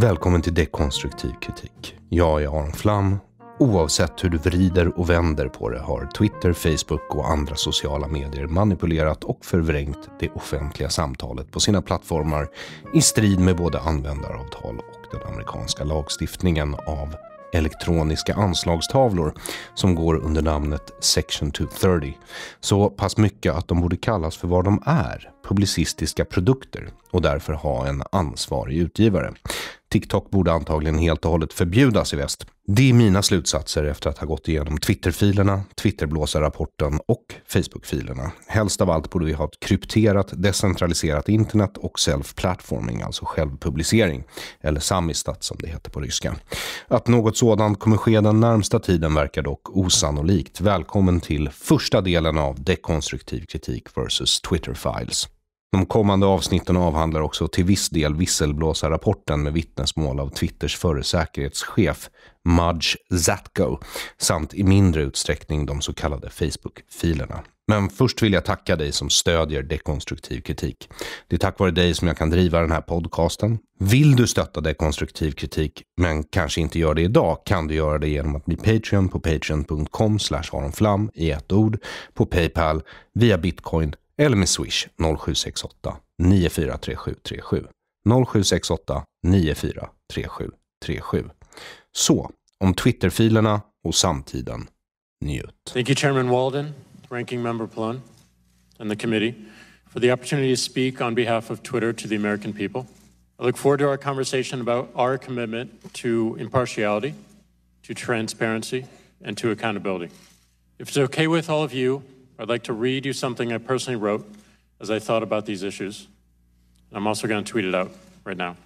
Välkommen till Dekonstruktiv kritik. Jag är Aron Flam. Oavsett hur du vrider och vänder på det har Twitter, Facebook och andra sociala medier manipulerat och förvrängt det offentliga samtalet på sina plattformar i strid med både användaravtal och den amerikanska lagstiftningen av elektroniska anslagstavlor som går under namnet Section 230. Så pass mycket att de borde kallas för vad de är, publicistiska produkter och därför ha en ansvarig utgivare. TikTok borde antagligen helt och hållet förbjudas i väst. Det är mina slutsatser efter att ha gått igenom Twitterfilerna, Twitterblåsarrapporten och Facebookfilerna. Helst av allt borde vi ha ett krypterat, decentraliserat internet och self-platforming, alltså självpublicering, eller samistat som det heter på ryska. Att något sådant kommer ske den närmsta tiden verkar dock osannolikt. Välkommen till första delen av dekonstruktiv kritik versus Twitter Files. De kommande avsnitten avhandlar också till viss del visselblåsarrapporten med vittnesmål av Twitters förre säkerhetschef Mudge Zatko samt i mindre utsträckning de så kallade Facebook-filerna. Men först vill jag tacka dig som stödjer dekonstruktiv kritik. Det är tack vare dig som jag kan driva den här podcasten. Vill du stötta dekonstruktiv kritik, men kanske inte gör det idag, kan du göra det genom att bli Patreon på patreon.com aronflam i ett ord, på Paypal, via bitcoin eller med swish 0768 943737. 0768 943737. Så, om Twitterfilerna och samtiden. Njut. Thank you Chairman Walden, Ranking Member Pallon and the committee for the opportunity to speak on behalf of Twitter to the American people. I look forward to our conversation about our commitment to impartiality, to transparency, and to accountability. If it's okay with all of you, I'd like to read you something I personally wrote as I thought about these issues. I'm also going to tweet it out right now.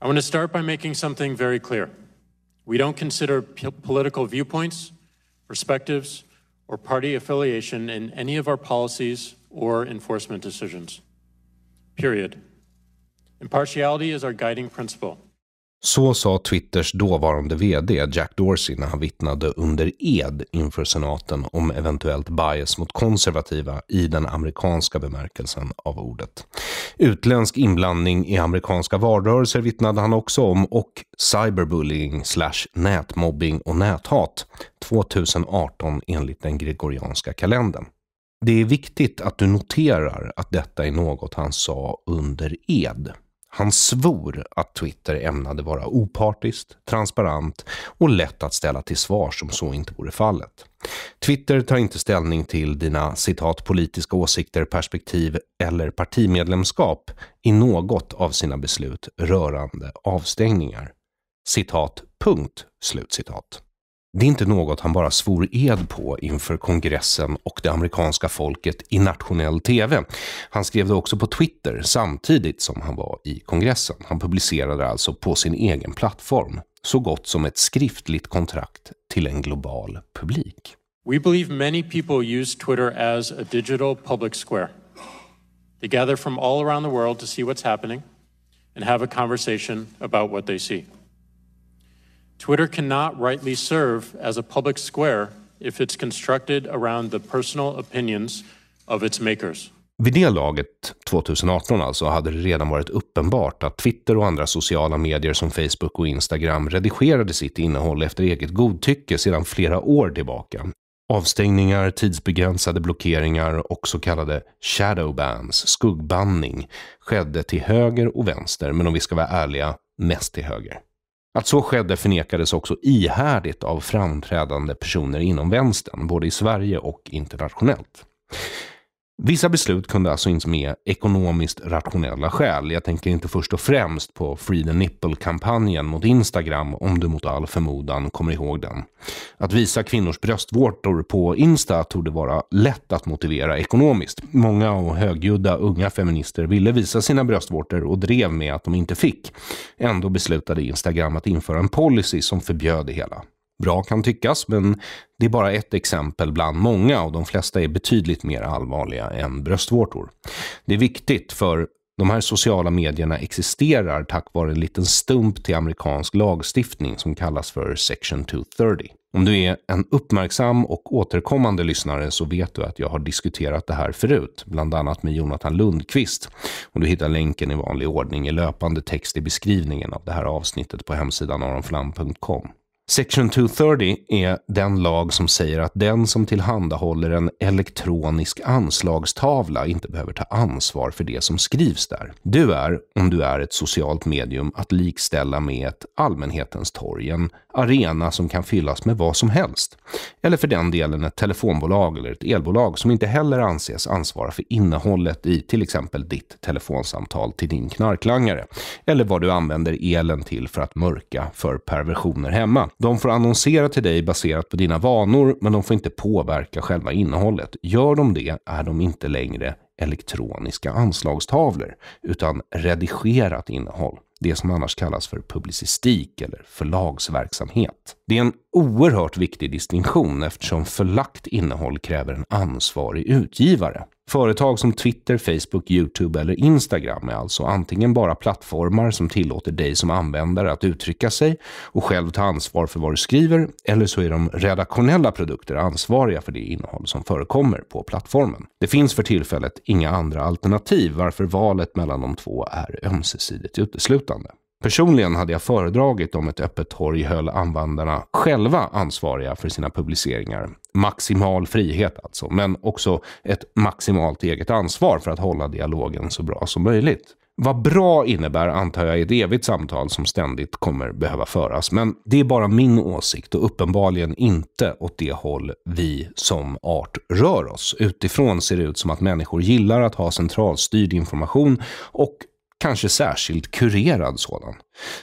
I want to start by making something very clear. We don't consider p- political viewpoints, perspectives, or party affiliation in any of our policies or enforcement decisions. Period. Impartiality is our guiding principle. Så sa Twitters dåvarande vd Jack Dorsey när han vittnade under ed inför senaten om eventuellt bias mot konservativa i den amerikanska bemärkelsen av ordet. Utländsk inblandning i amerikanska valrörelser vittnade han också om och cyberbullying slash nätmobbing och näthat 2018 enligt den gregorianska kalendern. Det är viktigt att du noterar att detta är något han sa under ed. Han svor att Twitter ämnade vara opartiskt, transparent och lätt att ställa till svars om så inte vore fallet. Twitter tar inte ställning till dina citat politiska åsikter, perspektiv eller partimedlemskap i något av sina beslut rörande avstängningar. Citat punkt slut citat. Det är inte något han bara svor ed på inför kongressen och det amerikanska folket i nationell TV. Han skrev det också på Twitter samtidigt som han var i kongressen. Han publicerade alltså på sin egen plattform, så gott som ett skriftligt kontrakt till en global publik. We believe many people use Twitter as a digital public square. They gather from all around the world to see what's happening and have a conversation about what they see. Twitter cannot rightly serve as a public square if it's constructed around the personal opinions of its makers. Vid det laget, 2018 alltså, hade det redan varit uppenbart att Twitter och andra sociala medier som Facebook och Instagram redigerade sitt innehåll efter eget godtycke sedan flera år tillbaka. Avstängningar, tidsbegränsade blockeringar och så kallade shadowbans, skuggbanning, skedde till höger och vänster, men om vi ska vara ärliga, mest till höger. Att så skedde förnekades också ihärdigt av framträdande personer inom vänstern, både i Sverige och internationellt. Vissa beslut kunde alltså inte med ekonomiskt rationella skäl. Jag tänker inte först och främst på Free the Nipple-kampanjen mot Instagram, om du mot all förmodan kommer ihåg den. Att visa kvinnors bröstvårtor på Insta tog det vara lätt att motivera ekonomiskt. Många och högljudda unga feminister ville visa sina bröstvårtor och drev med att de inte fick. Ändå beslutade Instagram att införa en policy som förbjöd det hela bra kan tyckas, men det är bara ett exempel bland många och de flesta är betydligt mer allvarliga än bröstvårtor. Det är viktigt för de här sociala medierna existerar tack vare en liten stump till amerikansk lagstiftning som kallas för Section 230. Om du är en uppmärksam och återkommande lyssnare så vet du att jag har diskuterat det här förut, bland annat med Jonathan Lundqvist. Och du hittar länken i vanlig ordning i löpande text i beskrivningen av det här avsnittet på hemsidan aronflam.com. Section 230 är den lag som säger att den som tillhandahåller en elektronisk anslagstavla inte behöver ta ansvar för det som skrivs där. Du är, om du är ett socialt medium, att likställa med ett allmänhetens torg, en arena som kan fyllas med vad som helst. Eller för den delen ett telefonbolag eller ett elbolag som inte heller anses ansvara för innehållet i till exempel ditt telefonsamtal till din knarklangare, eller vad du använder elen till för att mörka för perversioner hemma. De får annonsera till dig baserat på dina vanor, men de får inte påverka själva innehållet. Gör de det är de inte längre elektroniska anslagstavlor, utan redigerat innehåll. Det som annars kallas för publicistik eller förlagsverksamhet. Det är en oerhört viktig distinktion eftersom förlagt innehåll kräver en ansvarig utgivare. Företag som Twitter, Facebook, Youtube eller Instagram är alltså antingen bara plattformar som tillåter dig som användare att uttrycka sig och själv ta ansvar för vad du skriver, eller så är de redaktionella produkter ansvariga för det innehåll som förekommer på plattformen. Det finns för tillfället inga andra alternativ varför valet mellan de två är ömsesidigt uteslutande. Personligen hade jag föredragit om ett öppet torg höll användarna själva ansvariga för sina publiceringar. Maximal frihet alltså, men också ett maximalt eget ansvar för att hålla dialogen så bra som möjligt. Vad bra innebär antar jag är ett evigt samtal som ständigt kommer behöva föras, men det är bara min åsikt och uppenbarligen inte åt det håll vi som art rör oss. Utifrån ser det ut som att människor gillar att ha centralstyrd information och Kanske särskilt kurerad sådan.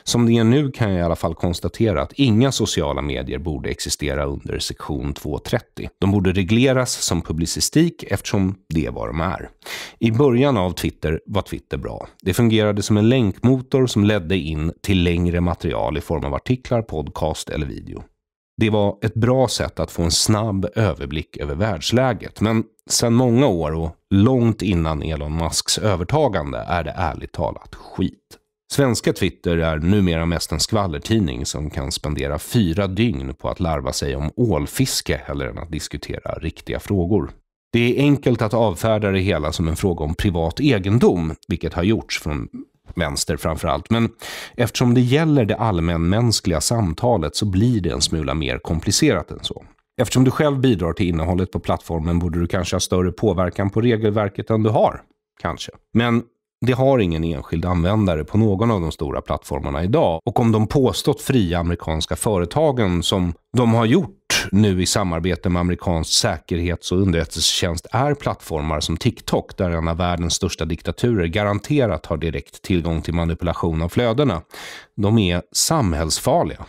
Som det är nu kan jag i alla fall konstatera att inga sociala medier borde existera under sektion 230. De borde regleras som publicistik eftersom det är vad de är. I början av Twitter var Twitter bra. Det fungerade som en länkmotor som ledde in till längre material i form av artiklar, podcast eller video. Det var ett bra sätt att få en snabb överblick över världsläget. Men sedan många år och långt innan Elon Musks övertagande är det ärligt talat skit. Svenska Twitter är numera mest en skvallertidning som kan spendera fyra dygn på att larva sig om ålfiske hellre än att diskutera riktiga frågor. Det är enkelt att avfärda det hela som en fråga om privat egendom, vilket har gjorts från vänster framför allt. Men eftersom det gäller det allmänmänskliga samtalet så blir det en smula mer komplicerat än så. Eftersom du själv bidrar till innehållet på plattformen borde du kanske ha större påverkan på regelverket än du har. Kanske. Men det har ingen enskild användare på någon av de stora plattformarna idag och om de påstått fria amerikanska företagen som de har gjort nu i samarbete med amerikansk säkerhets och underrättelsetjänst är plattformar som TikTok, där en av världens största diktaturer garanterat har direkt tillgång till manipulation av flödena. De är samhällsfarliga.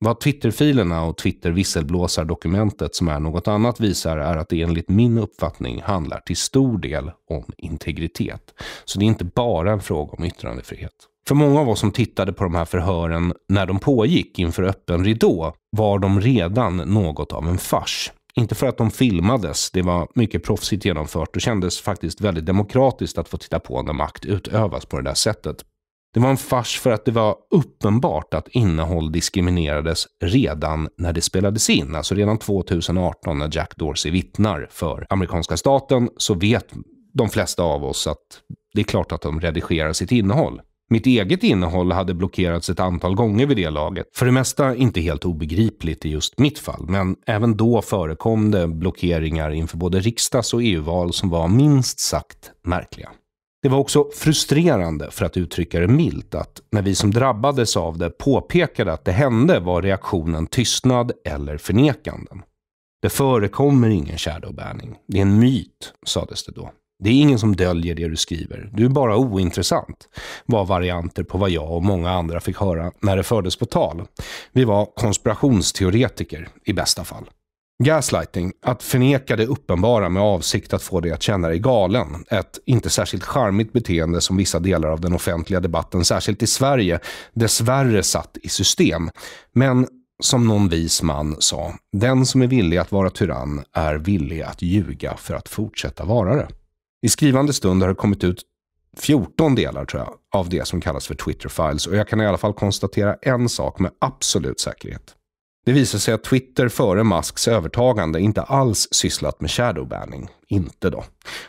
Vad Twitterfilerna och Twitter visselblåsardokumentet som är något annat visar är att det enligt min uppfattning handlar till stor del om integritet. Så det är inte bara en fråga om yttrandefrihet. För många av oss som tittade på de här förhören när de pågick inför öppen ridå var de redan något av en fars. Inte för att de filmades, det var mycket proffsigt genomfört och kändes faktiskt väldigt demokratiskt att få titta på när makt utövas på det där sättet. Det var en fars för att det var uppenbart att innehåll diskriminerades redan när det spelades in. Alltså redan 2018 när Jack Dorsey vittnar för amerikanska staten så vet de flesta av oss att det är klart att de redigerar sitt innehåll. Mitt eget innehåll hade blockerats ett antal gånger vid det laget. För det mesta inte helt obegripligt i just mitt fall, men även då förekom det blockeringar inför både riksdags och EU-val som var minst sagt märkliga. Det var också frustrerande, för att uttrycka det milt, att när vi som drabbades av det påpekade att det hände var reaktionen tystnad eller förnekanden. Det förekommer ingen shadowbanning. Det är en myt, sades det då. Det är ingen som döljer det du skriver. Du är bara ointressant, var varianter på vad jag och många andra fick höra när det fördes på tal. Vi var konspirationsteoretiker, i bästa fall. Gaslighting, att förneka det uppenbara med avsikt att få dig att känna dig galen. Ett inte särskilt charmigt beteende som vissa delar av den offentliga debatten, särskilt i Sverige, dessvärre satt i system. Men som någon vis man sa, den som är villig att vara tyrann är villig att ljuga för att fortsätta vara det. I skrivande stund har det kommit ut 14 delar tror jag, av det som kallas för Twitter Files och jag kan i alla fall konstatera en sak med absolut säkerhet. Det visar sig att Twitter före Musks övertagande inte alls sysslat med shadowbanning. Inte då.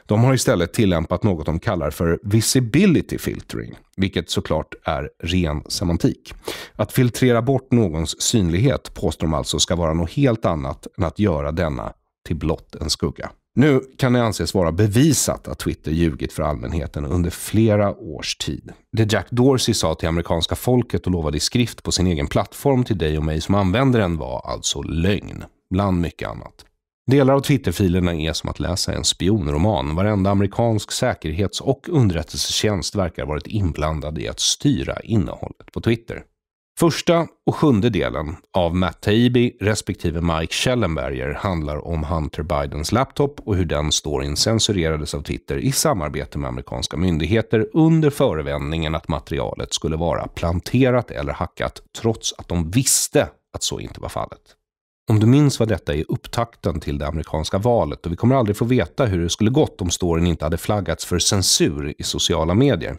De har istället tillämpat något de kallar för visibility filtering, vilket såklart är ren semantik. Att filtrera bort någons synlighet påstår de alltså ska vara något helt annat än att göra denna till blott en skugga. Nu kan det anses vara bevisat att Twitter ljugit för allmänheten under flera års tid. Det Jack Dorsey sa till amerikanska folket och lovade i skrift på sin egen plattform till dig och mig som använder den var alltså lögn, bland mycket annat. Delar av Twitterfilerna är som att läsa en spionroman. Varenda amerikansk säkerhets och underrättelsetjänst verkar varit inblandad i att styra innehållet på Twitter. Första och sjunde delen av Matt Taibbi respektive Mike Schellenberger handlar om Hunter Bidens laptop och hur den storyn censurerades av Twitter i samarbete med amerikanska myndigheter under förevändningen att materialet skulle vara planterat eller hackat trots att de visste att så inte var fallet. Om du minns vad detta är upptakten till det amerikanska valet och vi kommer aldrig få veta hur det skulle gått om storyn inte hade flaggats för censur i sociala medier.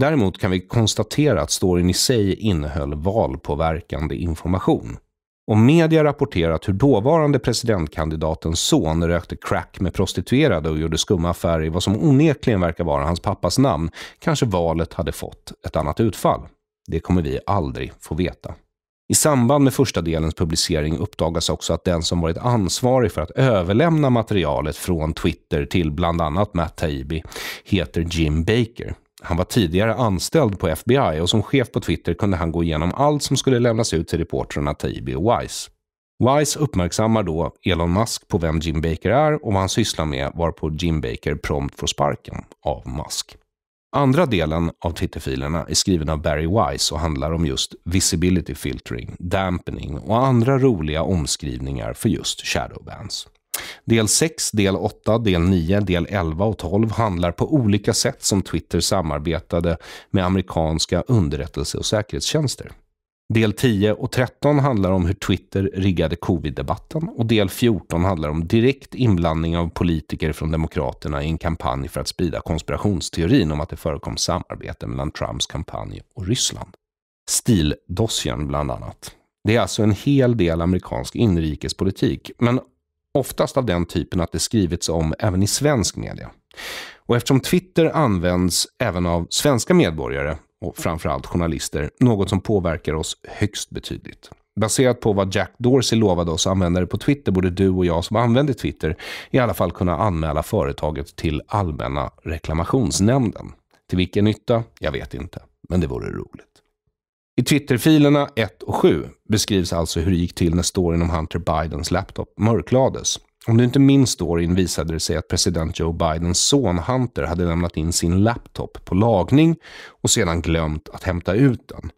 Däremot kan vi konstatera att storyn i sig innehöll valpåverkande information. Och media rapporterat hur dåvarande presidentkandidatens son rökte crack med prostituerade och gjorde skumma affärer i vad som onekligen verkar vara hans pappas namn, kanske valet hade fått ett annat utfall. Det kommer vi aldrig få veta. I samband med första delens publicering uppdagas också att den som varit ansvarig för att överlämna materialet från Twitter till bland annat Matt Taibbi heter Jim Baker, han var tidigare anställd på FBI och som chef på Twitter kunde han gå igenom allt som skulle lämnas ut till reportrarna Taibi och Wise. Wise uppmärksammar då Elon Musk på vem Jim Baker är och vad han sysslar med varpå Jim Baker prompt får sparken av Musk. Andra delen av Twitterfilerna är skriven av Barry Wise och handlar om just visibility filtering, dampening och andra roliga omskrivningar för just shadowbands. Del 6, del 8, del 9, del 11 och 12 handlar på olika sätt som Twitter samarbetade med amerikanska underrättelse och säkerhetstjänster. Del 10 och 13 handlar om hur Twitter riggade covid-debatten och del 14 handlar om direkt inblandning av politiker från Demokraterna i en kampanj för att sprida konspirationsteorin om att det förekom samarbete mellan Trumps kampanj och Ryssland. Stildossiern bland annat. Det är alltså en hel del amerikansk inrikespolitik, men oftast av den typen att det skrivits om även i svensk media. Och eftersom Twitter används även av svenska medborgare och framförallt journalister, något som påverkar oss högst betydligt. Baserat på vad Jack Dorsey lovade oss användare på Twitter borde du och jag som använder Twitter i alla fall kunna anmäla företaget till Allmänna reklamationsnämnden. Till vilken nytta? Jag vet inte, men det vore roligt. I Twitterfilerna 1 och 7 beskrivs alltså hur det gick till när storyn om Hunter Bidens laptop mörklades. Om du inte minns storyn visade det sig att president Joe Bidens son Hunter hade lämnat in sin laptop på lagning och sedan glömt att hämta ut den.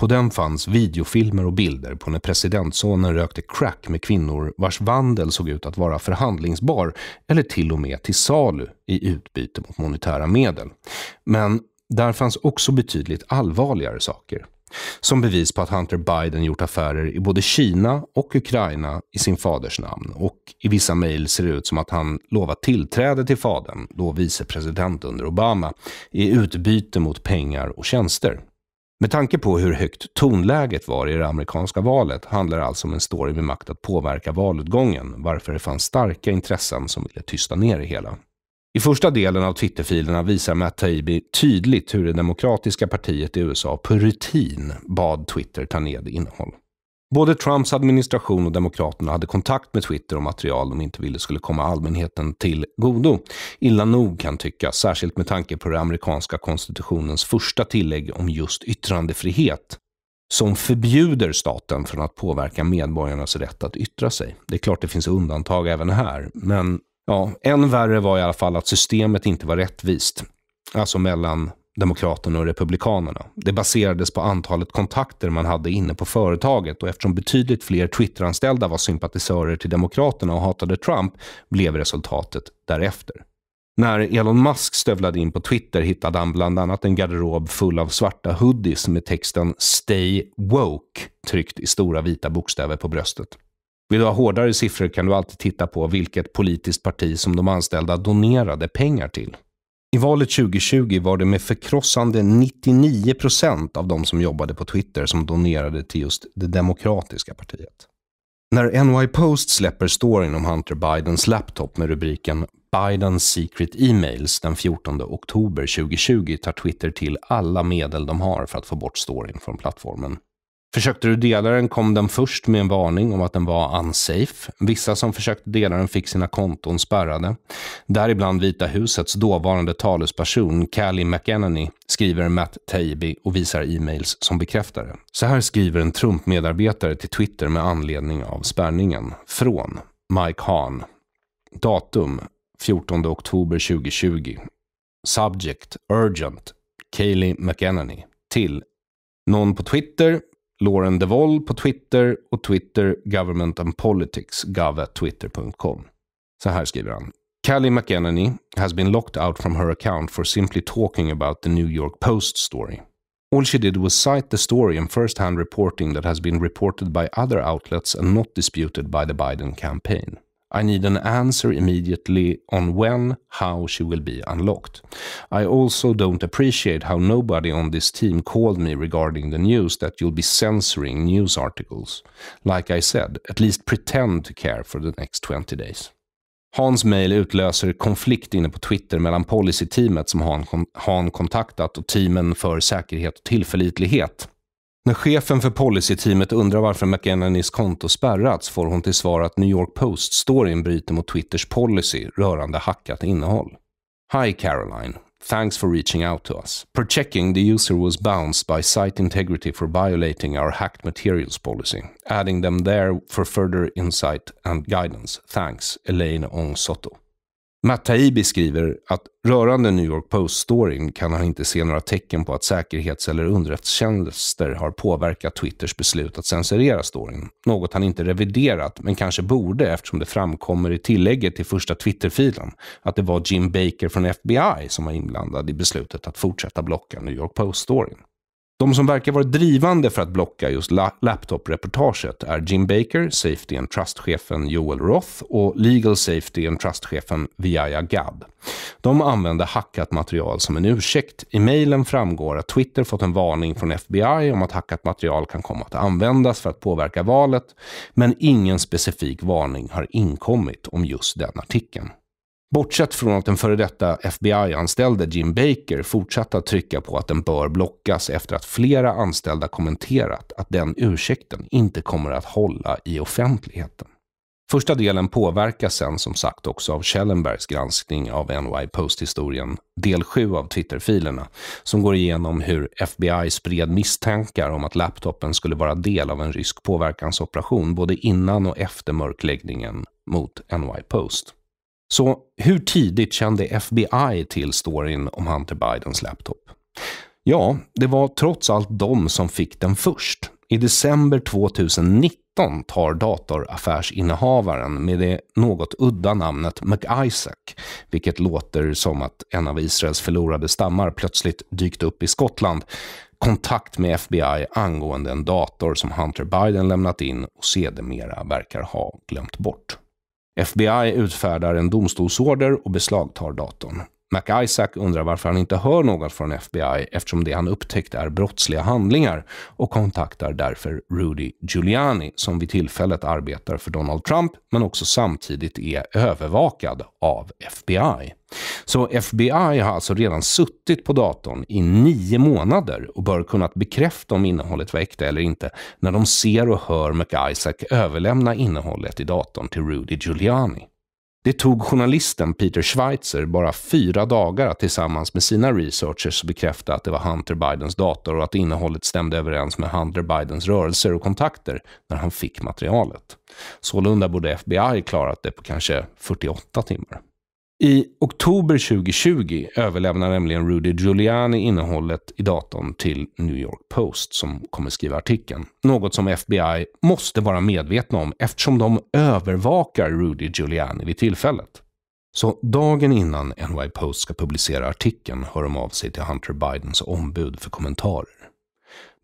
På den fanns videofilmer och bilder på när presidentsonen rökte crack med kvinnor vars vandel såg ut att vara förhandlingsbar eller till och med till salu i utbyte mot monetära medel. Men där fanns också betydligt allvarligare saker som bevis på att Hunter Biden gjort affärer i både Kina och Ukraina i sin faders namn. Och i vissa mejl ser det ut som att han lovat tillträde till fadern, då vicepresident under Obama, i utbyte mot pengar och tjänster. Med tanke på hur högt tonläget var i det amerikanska valet handlar det alltså om en story med makt att påverka valutgången, varför det fanns starka intressen som ville tysta ner det hela. I första delen av Twitterfilerna visar Matt Taibbi tydligt hur det demokratiska partiet i USA på rutin bad Twitter ta ned innehåll. Både Trumps administration och Demokraterna hade kontakt med Twitter om material de inte ville skulle komma allmänheten till godo. Illa nog kan tyckas, särskilt med tanke på den amerikanska konstitutionens första tillägg om just yttrandefrihet som förbjuder staten från att påverka medborgarnas rätt att yttra sig. Det är klart det finns undantag även här, men Ja, än värre var i alla fall att systemet inte var rättvist. Alltså mellan Demokraterna och Republikanerna. Det baserades på antalet kontakter man hade inne på företaget och eftersom betydligt fler Twitteranställda var sympatisörer till Demokraterna och hatade Trump blev resultatet därefter. När Elon Musk stövlade in på Twitter hittade han bland annat en garderob full av svarta hoodies med texten “Stay woke” tryckt i stora vita bokstäver på bröstet. Vill du ha hårdare siffror kan du alltid titta på vilket politiskt parti som de anställda donerade pengar till. I valet 2020 var det med förkrossande 99 av de som jobbade på Twitter som donerade till just det demokratiska partiet. När NY Post släpper storyn om Hunter Bidens laptop med rubriken “Bidens secret emails” den 14 oktober 2020 tar Twitter till alla medel de har för att få bort storyn från plattformen. Försökte du dela den kom den först med en varning om att den var unsafe. Vissa som försökte dela den fick sina konton spärrade. Däribland Vita husets dåvarande talesperson Callie McEnany skriver Matt Taibbi och visar e-mails som bekräftar det. Så här skriver en Trump-medarbetare till Twitter med anledning av spärrningen. Från Mike Hahn. Datum 14 oktober 2020. Subject Urgent Kaylee McEnany. Till någon på Twitter Lauren Devoll på Twitter och Twitter Government and Politics, gavetwitter.com. Så här skriver han. Callie McEnany has been locked out from her account for simply talking about the New York Post story. All she did was cite the story and first hand reporting that has been reported by other outlets and not disputed by the Biden campaign. I need an answer immediately on when, how she will be unlocked. I also don't appreciate how nobody on this team called me regarding the news that you'll be censoring news articles. Like I said, at least pretend to care for the next 20 days. Hans mejl utlöser konflikt inne på Twitter mellan policyteamet som Han, kon Han kontaktat och teamen för säkerhet och tillförlitlighet när chefen för policyteamet undrar varför McEnanys konto spärrats får hon till svar att New York Post-storyn bryter mot Twitters policy rörande hackat innehåll. Hi Caroline. Thanks for reaching out to us. Per checking, the user was bounced by site integrity for violating our hacked materials policy. Adding them there for further insight and guidance. Thanks, Elaine Ong Soto. Matt Taibbi skriver att rörande New York Post-storyn kan han inte se några tecken på att säkerhets eller underrättelsetjänster har påverkat Twitters beslut att censurera storyn. Något han inte reviderat, men kanske borde eftersom det framkommer i tillägget till första Twitter-filen att det var Jim Baker från FBI som var inblandad i beslutet att fortsätta blocka New York Post-storyn. De som verkar vara drivande för att blocka just laptop-reportaget är Jim Baker, Safety and Trust-chefen Joel Roth och Legal Safety and Trust-chefen Viaya Gab. De använde hackat material som en ursäkt. I mejlen framgår att Twitter fått en varning från FBI om att hackat material kan komma att användas för att påverka valet, men ingen specifik varning har inkommit om just den artikeln. Bortsett från att den före detta FBI-anställde Jim Baker fortsatte att trycka på att den bör blockas efter att flera anställda kommenterat att den ursäkten inte kommer att hålla i offentligheten. Första delen påverkas sen som sagt också av Schellenbergs granskning av NY Post-historien, del 7 av Twitter-filerna, som går igenom hur FBI spred misstankar om att laptopen skulle vara del av en rysk påverkansoperation både innan och efter mörkläggningen mot NY Post. Så hur tidigt kände FBI till storyn om Hunter Bidens laptop? Ja, det var trots allt de som fick den först. I december 2019 tar datoraffärsinnehavaren med det något udda namnet McIsaac, vilket låter som att en av Israels förlorade stammar plötsligt dykt upp i Skottland, kontakt med FBI angående en dator som Hunter Biden lämnat in och sedermera verkar ha glömt bort. FBI utfärdar en domstolsorder och beslagtar datorn. MacIsaac undrar varför han inte hör något från FBI eftersom det han upptäckt är brottsliga handlingar och kontaktar därför Rudy Giuliani som vid tillfället arbetar för Donald Trump men också samtidigt är övervakad av FBI. Så FBI har alltså redan suttit på datorn i nio månader och bör kunnat bekräfta om innehållet var äkta eller inte när de ser och hör MacIsaac överlämna innehållet i datorn till Rudy Giuliani. Det tog journalisten Peter Schweitzer bara fyra dagar att tillsammans med sina researchers bekräfta att det var Hunter Bidens dator och att innehållet stämde överens med Hunter Bidens rörelser och kontakter när han fick materialet. Sålunda borde FBI klarat det på kanske 48 timmar. I oktober 2020 överlämnar nämligen Rudy Giuliani innehållet i datorn till New York Post som kommer skriva artikeln. Något som FBI måste vara medvetna om eftersom de övervakar Rudy Giuliani vid tillfället. Så dagen innan NY Post ska publicera artikeln hör de av sig till Hunter Bidens ombud för kommentarer.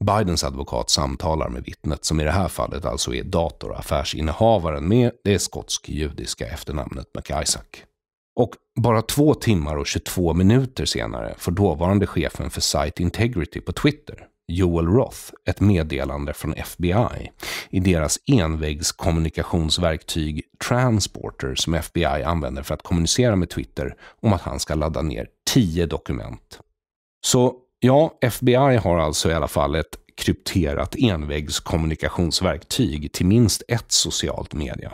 Bidens advokat samtalar med vittnet, som i det här fallet alltså är datoraffärsinnehavaren med det skotsk-judiska efternamnet McIsaac. Och bara två timmar och 22 minuter senare får dåvarande chefen för Site Integrity på Twitter, Joel Roth, ett meddelande från FBI i deras envägskommunikationsverktyg Transporter som FBI använder för att kommunicera med Twitter om att han ska ladda ner tio dokument. Så ja, FBI har alltså i alla fall ett krypterat envägskommunikationsverktyg till minst ett socialt media.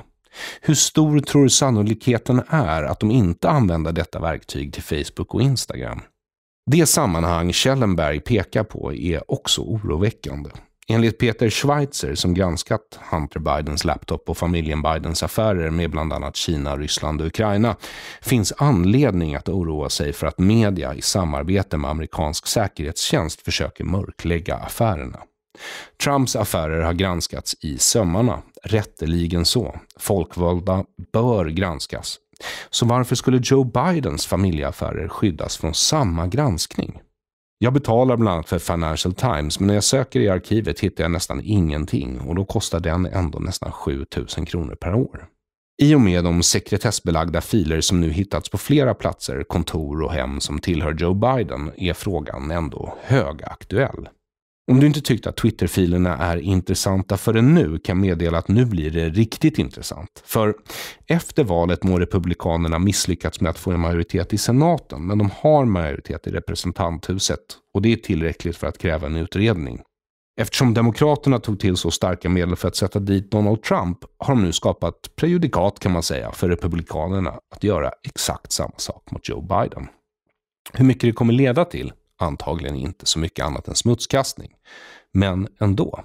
Hur stor tror du sannolikheten är att de inte använder detta verktyg till Facebook och Instagram? Det sammanhang Schellenberg pekar på är också oroväckande. Enligt Peter Schweitzer som granskat Hunter Bidens laptop och familjen Bidens affärer med bland annat Kina, Ryssland och Ukraina finns anledning att oroa sig för att media i samarbete med amerikansk säkerhetstjänst försöker mörklägga affärerna. Trumps affärer har granskats i sömmarna, rätteligen så. Folkvalda bör granskas. Så varför skulle Joe Bidens familjeaffärer skyddas från samma granskning? Jag betalar bland annat för Financial Times, men när jag söker i arkivet hittar jag nästan ingenting och då kostar den ändå nästan 7000 kronor per år. I och med de sekretessbelagda filer som nu hittats på flera platser, kontor och hem som tillhör Joe Biden är frågan ändå högaktuell. Om du inte tyckte att Twitter-filerna är intressanta förrän nu kan meddela att nu blir det riktigt intressant. För efter valet må Republikanerna misslyckats med att få en majoritet i senaten, men de har majoritet i representanthuset och det är tillräckligt för att kräva en utredning. Eftersom Demokraterna tog till så starka medel för att sätta dit Donald Trump har de nu skapat prejudikat kan man säga för Republikanerna att göra exakt samma sak mot Joe Biden. Hur mycket det kommer leda till antagligen inte så mycket annat än smutskastning. Men ändå.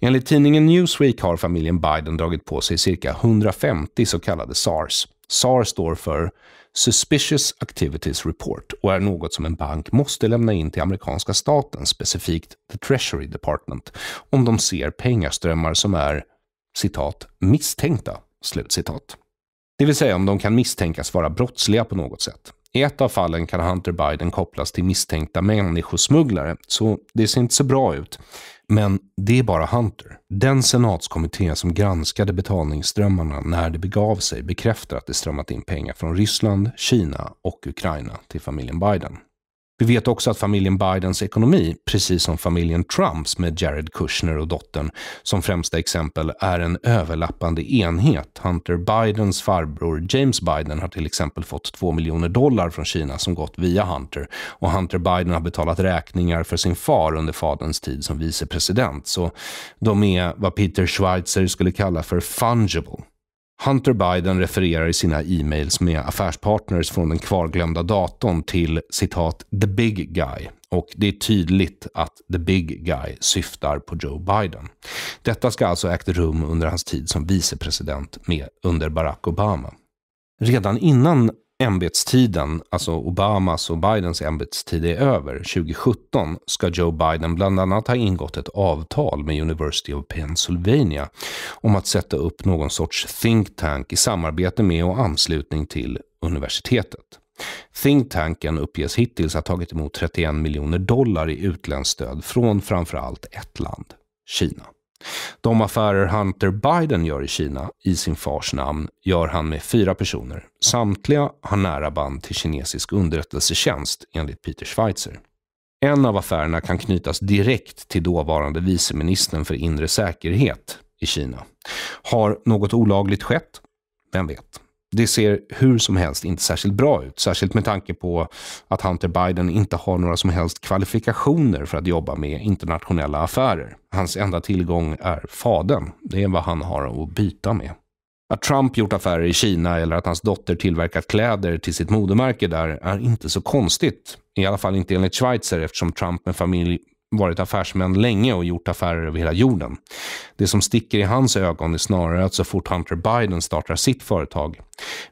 Enligt tidningen Newsweek har familjen Biden dragit på sig cirka 150 så kallade SARS. SAR står för Suspicious Activities Report och är något som en bank måste lämna in till amerikanska staten, specifikt the Treasury Department, om de ser pengaströmmar som är citat, misstänkta, slutcitat. Det vill säga om de kan misstänkas vara brottsliga på något sätt. I ett av fallen kan Hunter Biden kopplas till misstänkta människosmugglare, så det ser inte så bra ut. Men det är bara Hunter. Den senatskommitté som granskade betalningsströmmarna när det begav sig bekräftar att det strömmat in pengar från Ryssland, Kina och Ukraina till familjen Biden. Vi vet också att familjen Bidens ekonomi, precis som familjen Trumps med Jared Kushner och dottern som främsta exempel, är en överlappande enhet. Hunter Bidens farbror James Biden har till exempel fått 2 miljoner dollar från Kina som gått via Hunter och Hunter Biden har betalat räkningar för sin far under faderns tid som vicepresident. Så de är vad Peter Schweitzer skulle kalla för fungible. Hunter Biden refererar i sina e-mails med affärspartners från den kvarglömda datorn till citat “the big guy” och det är tydligt att the big guy syftar på Joe Biden. Detta ska alltså ha ägt rum under hans tid som vicepresident med, under Barack Obama. Redan innan ämbetstiden, alltså Obamas och Bidens ämbetstid är över 2017 ska Joe Biden bland annat ha ingått ett avtal med University of Pennsylvania om att sätta upp någon sorts think tank i samarbete med och anslutning till universitetet. Think tanken uppges hittills ha tagit emot 31 miljoner dollar i utländskt stöd från framförallt ett land, Kina. De affärer Hunter Biden gör i Kina i sin fars namn gör han med fyra personer. Samtliga har nära band till kinesisk underrättelsetjänst enligt Peter Schweitzer. En av affärerna kan knytas direkt till dåvarande viceministern för inre säkerhet i Kina. Har något olagligt skett? Vem vet? Det ser hur som helst inte särskilt bra ut, särskilt med tanke på att Hunter Biden inte har några som helst kvalifikationer för att jobba med internationella affärer. Hans enda tillgång är fadern. Det är vad han har att byta med. Att Trump gjort affärer i Kina eller att hans dotter tillverkat kläder till sitt modemärke där är inte så konstigt. I alla fall inte enligt Schweizer eftersom Trump med familj varit affärsmän länge och gjort affärer över hela jorden. Det som sticker i hans ögon är snarare att så fort Hunter Biden startar sitt företag,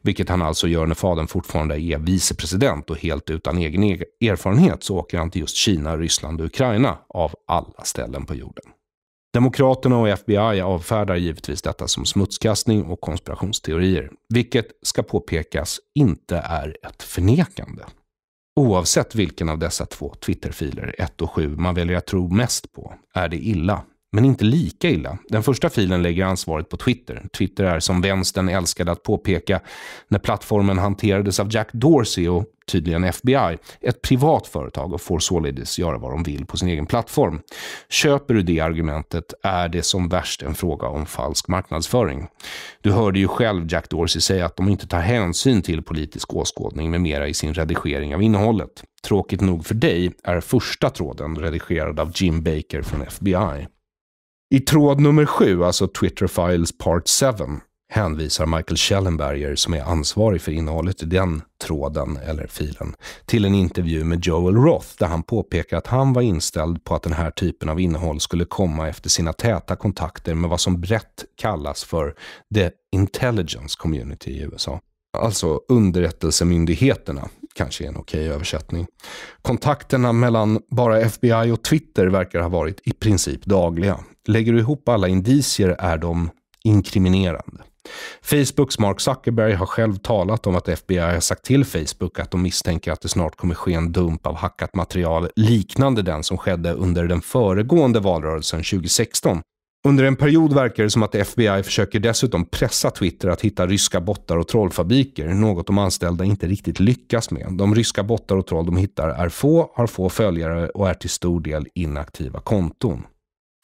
vilket han alltså gör när fadern fortfarande är vicepresident och helt utan egen e- erfarenhet, så åker han till just Kina, Ryssland och Ukraina av alla ställen på jorden. Demokraterna och FBI avfärdar givetvis detta som smutskastning och konspirationsteorier, vilket ska påpekas inte är ett förnekande. Oavsett vilken av dessa två Twitterfiler, 1 och 7, man väljer att tro mest på är det illa men inte lika illa. Den första filen lägger ansvaret på Twitter. Twitter är som vänstern älskade att påpeka när plattformen hanterades av Jack Dorsey och tydligen FBI, ett privat företag och får således göra vad de vill på sin egen plattform. Köper du det argumentet är det som värst en fråga om falsk marknadsföring. Du hörde ju själv Jack Dorsey säga att de inte tar hänsyn till politisk åskådning med mera i sin redigering av innehållet. Tråkigt nog för dig är första tråden redigerad av Jim Baker från FBI. I tråd nummer sju, alltså Twitter Files Part 7, hänvisar Michael Schellenberger, som är ansvarig för innehållet i den tråden eller filen, till en intervju med Joel Roth där han påpekar att han var inställd på att den här typen av innehåll skulle komma efter sina täta kontakter med vad som brett kallas för the intelligence community i USA. Alltså underrättelsemyndigheterna, kanske är en okej översättning. Kontakterna mellan bara FBI och Twitter verkar ha varit i princip dagliga lägger du ihop alla indicier är de inkriminerande. Facebooks Mark Zuckerberg har själv talat om att FBI har sagt till Facebook att de misstänker att det snart kommer ske en dump av hackat material liknande den som skedde under den föregående valrörelsen 2016. Under en period verkar det som att FBI försöker dessutom pressa Twitter att hitta ryska bottar och trollfabriker, något de anställda inte riktigt lyckas med. De ryska bottar och troll de hittar är få, har få följare och är till stor del inaktiva konton.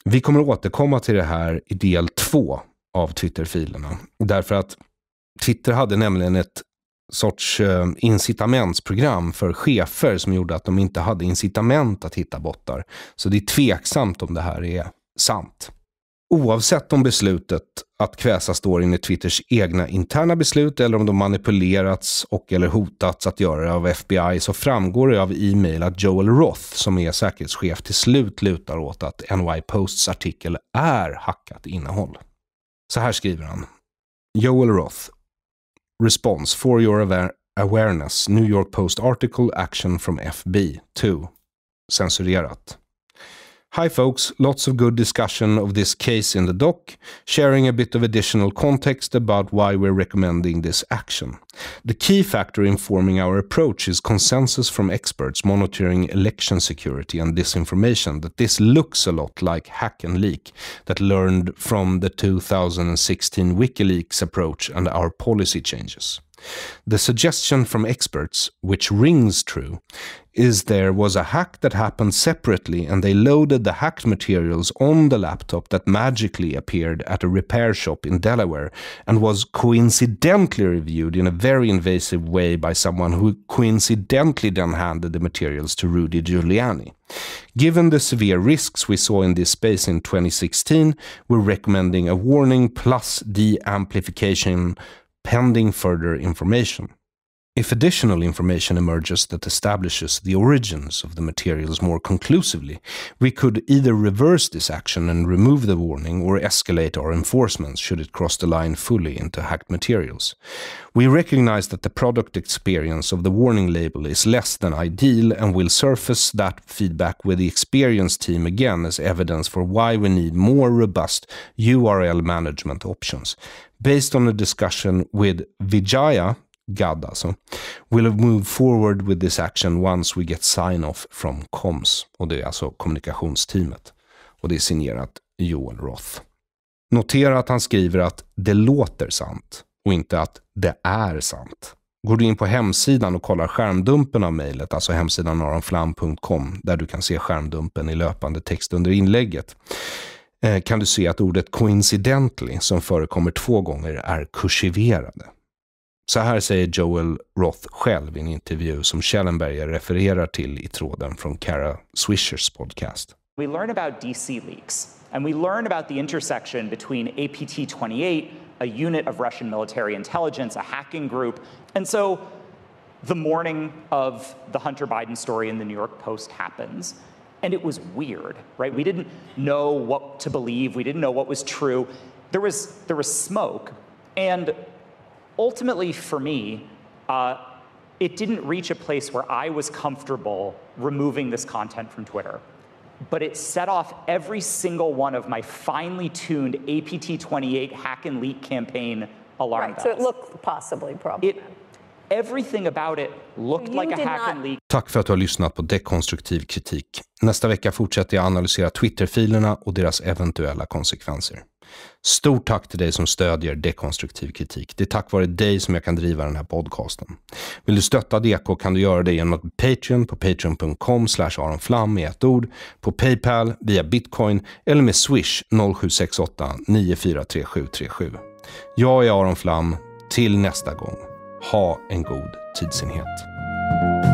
Vi kommer återkomma till det här i del två av Twitter-filerna. Därför att Twitter hade nämligen ett sorts eh, incitamentsprogram för chefer som gjorde att de inte hade incitament att hitta bottar. Så det är tveksamt om det här är sant. Oavsett om beslutet att kväsa storyn är Twitters egna interna beslut eller om de manipulerats och eller hotats att göra det av FBI så framgår det av e-mail att Joel Roth, som är säkerhetschef, till slut lutar åt att NY Posts artikel är hackat innehåll. Så här skriver han. Joel Roth. Response for your awareness. New York Post article action from FB. 2. Censurerat. Hi folks, lots of good discussion of this case in the doc, sharing a bit of additional context about why we're recommending this action. The key factor informing our approach is consensus from experts monitoring election security and disinformation that this looks a lot like hack and leak that learned from the 2016 WikiLeaks approach and our policy changes. The suggestion from experts, which rings true, is there was a hack that happened separately and they loaded the hacked materials on the laptop that magically appeared at a repair shop in Delaware and was coincidentally reviewed in a very invasive way by someone who coincidentally then handed the materials to Rudy Giuliani. Given the severe risks we saw in this space in 2016, we're recommending a warning plus de-amplification pending further information. If additional information emerges that establishes the origins of the materials more conclusively, we could either reverse this action and remove the warning or escalate our enforcement. should it cross the line fully into hacked materials. We recognize that the product experience of the warning label is less than ideal and will surface that feedback with the experience team again as evidence for why we need more robust URL management options. Based on a discussion with Vijaya, GAD alltså. We'll have moved forward with this action once we get sign-off from COMS. Och det är alltså kommunikationsteamet. Och det är signerat Joel Roth. Notera att han skriver att det låter sant och inte att det är sant. Går du in på hemsidan och kollar skärmdumpen av mejlet, alltså hemsidan aronflam.com, där du kan se skärmdumpen i löpande text under inlägget, eh, kan du se att ordet coincidentally, som förekommer två gånger, är kursiverade. Så här säger Joel Roth själv i en intervju som Schellenberger refererar till i tråden från Kara Swishers podcast. We learn about DC leaks and we learn about the intersection between APT-28, a unit of Russian military intelligence, a hacking group, and so the morning of the Hunter Biden story in the New York Post happens. And it was weird, right? We didn't know what to believe. We didn't know what was true. There was, there was smoke. And ultimately, for me, uh, it didn't reach a place where I was comfortable removing this content from Twitter. But it set off every single one of my finely tuned APT 28 hack and leak campaign alarm right, bells. So it looked possibly problematic. It, Everything about it looked like a hack and leak. Tack för att du har lyssnat på dekonstruktiv kritik. Nästa vecka fortsätter jag analysera Twitter-filerna och deras eventuella konsekvenser. Stort tack till dig som stödjer dekonstruktiv kritik. Det är tack vare dig som jag kan driva den här podcasten. Vill du stötta DK kan du göra det genom att Patreon på patreon.com slash aronflam i ett ord, på Paypal, via bitcoin eller med swish 0768 943737. Jag är Aron Flam. Till nästa gång. Ha en god tidsenhet.